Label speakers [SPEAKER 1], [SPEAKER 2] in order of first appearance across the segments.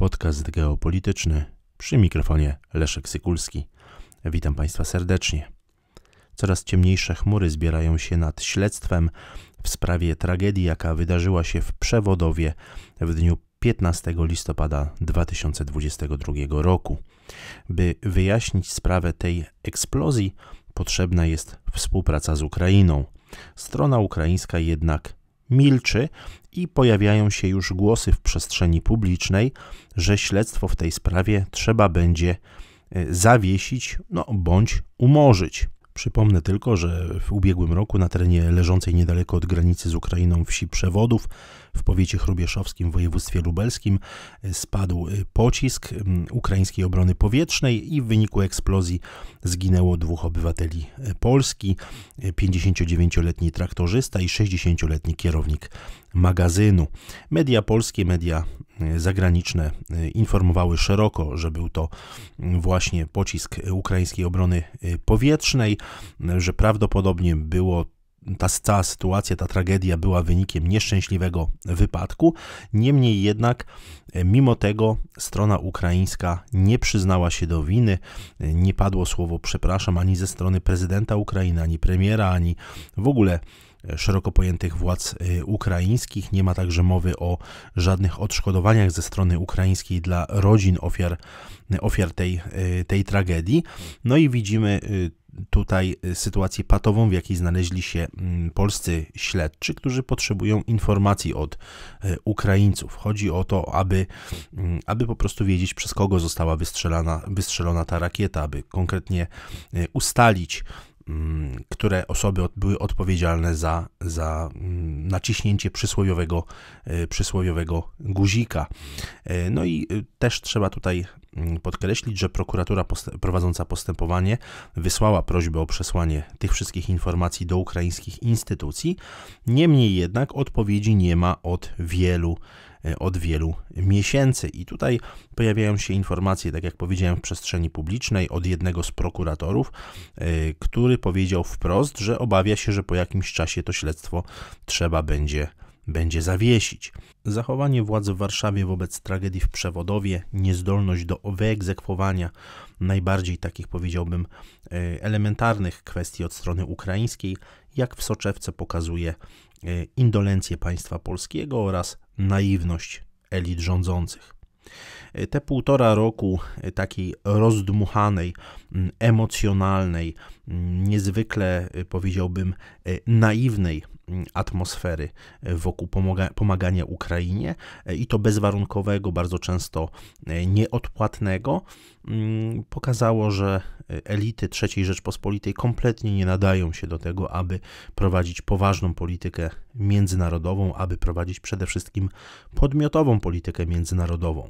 [SPEAKER 1] podcast geopolityczny przy mikrofonie Leszek Sykulski. Witam Państwa serdecznie. Coraz ciemniejsze chmury zbierają się nad śledztwem w sprawie tragedii, jaka wydarzyła się w Przewodowie w dniu 15 listopada 2022 roku. By wyjaśnić sprawę tej eksplozji, potrzebna jest współpraca z Ukrainą. Strona ukraińska jednak milczy, i pojawiają się już głosy w przestrzeni publicznej, że śledztwo w tej sprawie trzeba będzie e, zawiesić, no bądź umorzyć. Przypomnę tylko, że w ubiegłym roku na terenie leżącej niedaleko od granicy z Ukrainą wsi Przewodów w powiecie chrubieszowskim w województwie lubelskim spadł y, pocisk mm, ukraińskiej obrony powietrznej i w wyniku eksplozji zginęło dwóch obywateli y, Polski, 59-letni y, traktorzysta i 60-letni kierownik magazynu. Media polskie, media zagraniczne e, informowały szeroko, że był to mm, właśnie pocisk ukraińskiej obrony e, powietrznej, e, że prawdopodobnie było ta, cała sytuacja, ta tragedia była wynikiem nieszczęśliwego wypadku. Niemniej jednak, mimo tego, strona ukraińska nie przyznała się do winy, nie padło słowo przepraszam ani ze strony prezydenta Ukrainy, ani premiera, ani w ogóle szeroko pojętych władz y, ukraińskich. Nie ma także mowy o żadnych odszkodowaniach ze strony ukraińskiej dla rodzin ofiar, ofiar tej, y, tej tragedii. No i widzimy y, tutaj sytuację patową, w jakiej znaleźli się mm, polscy śledczy, którzy potrzebują informacji od Ukraińców. Chodzi o to, aby, mm, aby po prostu wiedzieć, przez kogo została wystrzelana, wystrzelona ta rakieta, aby konkretnie ustalić, Mm, które osoby były odpowiedzialne za, za mm, naciśnięcie przysłowiowego, e, przysłowiowego guzika. E, no i e, też trzeba tutaj mm, podkreślić, że prokuratura prowadząca postępowanie wysłała prośbę o przesłanie tych wszystkich informacji do ukraińskich instytucji. Niemniej jednak odpowiedzi nie ma od wielu E, od wielu miesięcy. I tutaj pojawiają się informacje, tak jak powiedziałem, w przestrzeni publicznej od jednego z prokuratorów, e, który powiedział wprost, że obawia się, że po jakimś czasie to śledztwo trzeba będzie będzie zawiesić. Zachowanie władz w Warszawie wobec tragedii w Przewodowie, niezdolność do wyegzekwowania najbardziej takich powiedziałbym e, elementarnych kwestii od strony ukraińskiej, jak w soczewce pokazuje e, indolencję państwa polskiego oraz naiwność elit rządzących. E, te półtora roku takiej rozdmuchanej, emocjonalnej, niezwykle powiedziałbym naiwnej Mm, atmosfery e, wokół pomaga pomagania Ukrainie e, i to bezwarunkowego, bardzo często e, nieodpłatnego, mm, pokazało, że elity III Rzeczpospolitej kompletnie nie nadają się do tego, aby prowadzić poważną politykę międzynarodową, aby prowadzić przede wszystkim podmiotową politykę międzynarodową.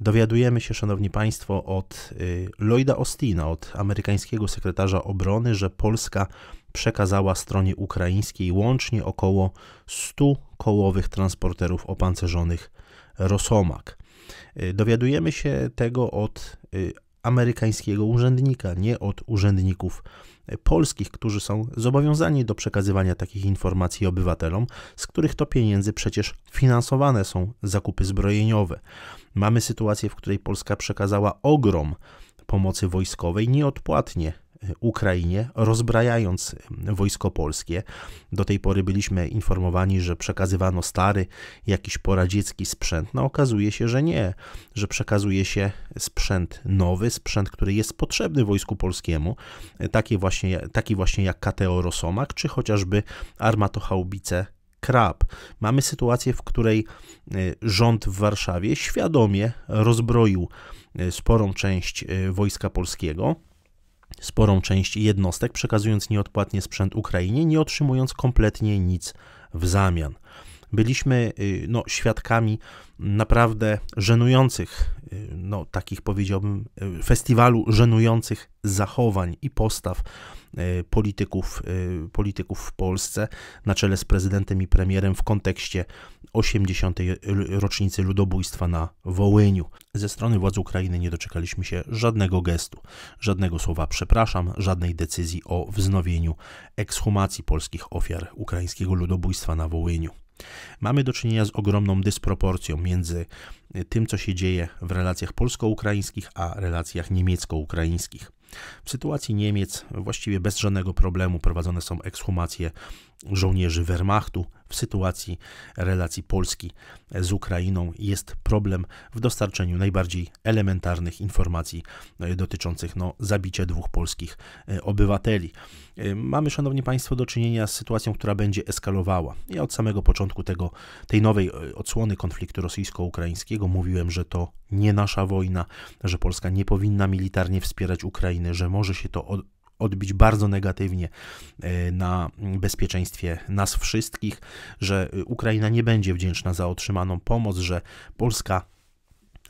[SPEAKER 1] Dowiadujemy się, Szanowni Państwo, od y, Lloyda Ostina, od amerykańskiego sekretarza obrony, że Polska przekazała stronie ukraińskiej łącznie około 100 kołowych transporterów opancerzonych Rosomak. Y, dowiadujemy się tego od y, amerykańskiego urzędnika, nie od urzędników y, polskich, którzy są zobowiązani do przekazywania takich informacji obywatelom, z których to pieniędzy przecież finansowane są zakupy zbrojeniowe. Mamy sytuację, w której Polska przekazała ogrom pomocy wojskowej nieodpłatnie Ukrainie, rozbrajając wojsko polskie. Do tej pory byliśmy informowani, że przekazywano stary, jakiś poradziecki sprzęt. No okazuje się, że nie, że przekazuje się sprzęt nowy, sprzęt, który jest potrzebny wojsku polskiemu, e, taki właśnie, taki właśnie jak KTO Rosomak, czy chociażby armatochałbice Krab. Mamy sytuację, w której e, rząd w Warszawie świadomie rozbroił e, sporą część wojska polskiego sporą część jednostek, przekazując nieodpłatnie sprzęt Ukrainie, nie otrzymując kompletnie nic w zamian byliśmy y, no, świadkami naprawdę żenujących, y, no, takich powiedziałbym, y, festiwalu żenujących zachowań i postaw polityków, polityków w Polsce na czele z prezydentem i premierem w kontekście 80. rocznicy ludobójstwa na Wołyniu. Ze strony władz Ukrainy nie doczekaliśmy się żadnego gestu, żadnego słowa przepraszam, żadnej decyzji o wznowieniu ekshumacji polskich ofiar ukraińskiego ludobójstwa na Wołyniu. Mamy do czynienia z ogromną dysproporcją między y, tym, co się dzieje w relacjach polsko-ukraińskich, a relacjach niemiecko-ukraińskich. W sytuacji Niemiec właściwie bez żadnego problemu prowadzone są ekshumacje żołnierzy Wehrmachtu w sytuacji relacji Polski z Ukrainą jest problem w dostarczeniu najbardziej elementarnych informacji no dotyczących no, zabicia dwóch polskich e, obywateli. E, mamy, Szanowni Państwo, do czynienia z sytuacją, która będzie eskalowała. Ja od samego początku tego, tej nowej e, odsłony konfliktu rosyjsko-ukraińskiego mówiłem, że to nie nasza wojna, że Polska nie powinna militarnie wspierać Ukrainy, że może się to odbić bardzo negatywnie e, na bezpieczeństwie nas wszystkich, że e, Ukraina nie będzie wdzięczna za otrzymaną pomoc, że Polska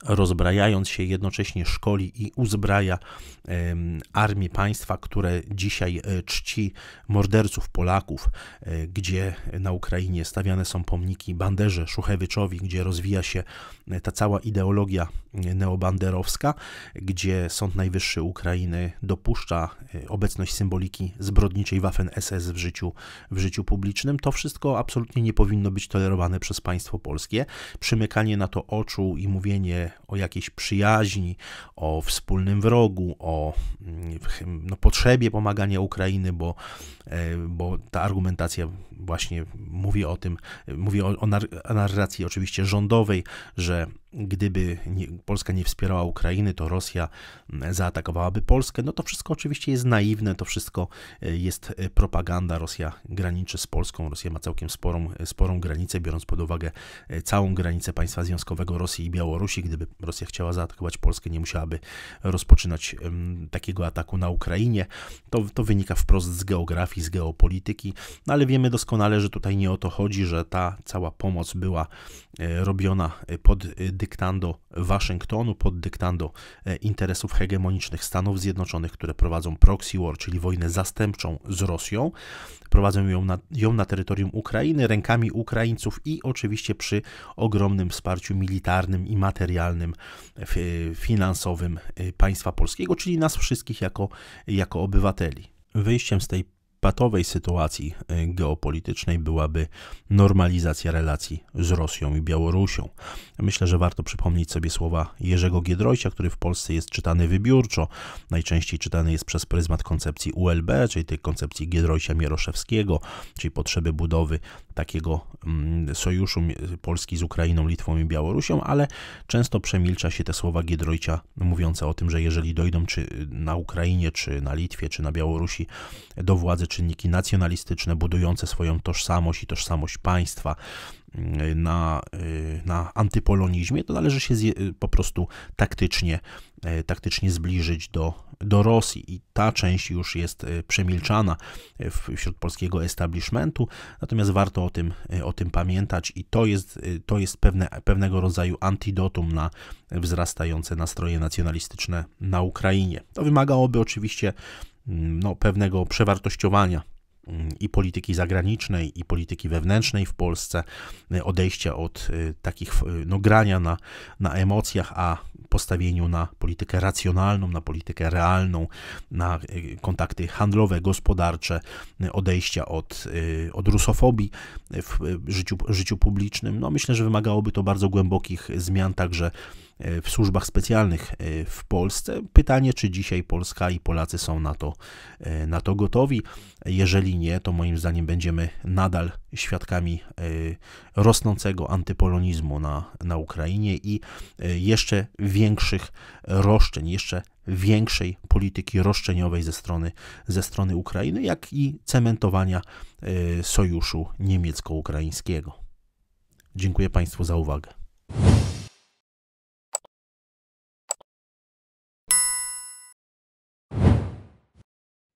[SPEAKER 1] rozbrajając się jednocześnie szkoli i uzbraja armię państwa, które dzisiaj e, czci morderców Polaków, e, gdzie na Ukrainie stawiane są pomniki Banderze Szuchewyczowi, gdzie rozwija się e, ta cała ideologia neobanderowska, gdzie Sąd Najwyższy Ukrainy dopuszcza obecność symboliki zbrodniczej Waffen-SS w życiu, w życiu publicznym. To wszystko absolutnie nie powinno być tolerowane przez państwo polskie. Przymykanie na to oczu i mówienie o jakiejś przyjaźni, o wspólnym wrogu, o mm, no, potrzebie pomagania Ukrainy, bo, e, bo ta argumentacja właśnie mówi o tym, mówi o, o narracji oczywiście rządowej, że gdyby Polska nie wspierała Ukrainy, to Rosja mm, zaatakowałaby Polskę. No to wszystko oczywiście jest naiwne, to wszystko e, jest e, propaganda. Rosja graniczy z Polską, Rosja ma całkiem sporą, e, sporą granicę, biorąc pod uwagę całą granicę państwa związkowego Rosji i Białorusi. Gdyby Rosja chciała zaatakować Polskę, nie musiałaby rozpoczynać takiego ataku na Ukrainie. To, to wynika wprost z geografii, z geopolityki, no ale wiemy doskonale, że tutaj nie o to chodzi, że ta cała pomoc była robiona pod dyktando Waszyngtonu, pod dyktando e, interesów hegemonicznych Stanów Zjednoczonych, które prowadzą proxy war, czyli wojnę zastępczą z Rosją. Prowadzą ją na, ją na terytorium Ukrainy, rękami Ukraińców i oczywiście przy ogromnym wsparciu militarnym i materialnym, e, finansowym e, państwa polskiego, czyli nas wszystkich jako, jako obywateli. Wyjściem z tej patowej sytuacji e, geopolitycznej byłaby normalizacja relacji z Rosją i Białorusią. Myślę, że warto przypomnieć sobie słowa Jerzego Giedroycia, który w Polsce jest czytany wybiórczo. Najczęściej czytany jest przez pryzmat koncepcji ULB, czyli tej koncepcji Giedroycia Mieroszewskiego, czyli potrzeby budowy takiego mm, sojuszu Polski z Ukrainą, Litwą i Białorusią, ale często przemilcza się te słowa Giedroycia mówiące o tym, że jeżeli dojdą czy na Ukrainie, czy na Litwie, czy na Białorusi do władzy czynniki nacjonalistyczne, budujące swoją tożsamość i tożsamość państwa, na, y, na antypolonizmie, to należy się y, po prostu taktycznie, y, taktycznie zbliżyć do, do Rosji. I ta część już jest przemilczana wśród polskiego establishmentu, natomiast warto o tym, o tym pamiętać i to jest, to jest pewne, pewnego rodzaju antidotum na wzrastające nastroje nacjonalistyczne na Ukrainie. To wymagałoby oczywiście mm, no, pewnego przewartościowania Mm, i polityki zagranicznej, i polityki wewnętrznej w Polsce, y, odejścia od y, takich y, no, grania na, na emocjach, a postawieniu na politykę racjonalną, na politykę realną, na kontakty handlowe, gospodarcze, odejścia od, od rusofobii w życiu, życiu publicznym. No, myślę, że wymagałoby to bardzo głębokich zmian także E, w służbach specjalnych e, w Polsce. Pytanie, czy dzisiaj Polska i Polacy są na to, e, na to gotowi. Jeżeli nie, to moim zdaniem będziemy nadal świadkami rosnącego antypolonizmu na, na Ukrainie i jeszcze większych roszczeń, jeszcze większej polityki roszczeniowej ze strony, ze strony Ukrainy, jak i cementowania sojuszu niemiecko-ukraińskiego. Dziękuję Państwu za uwagę.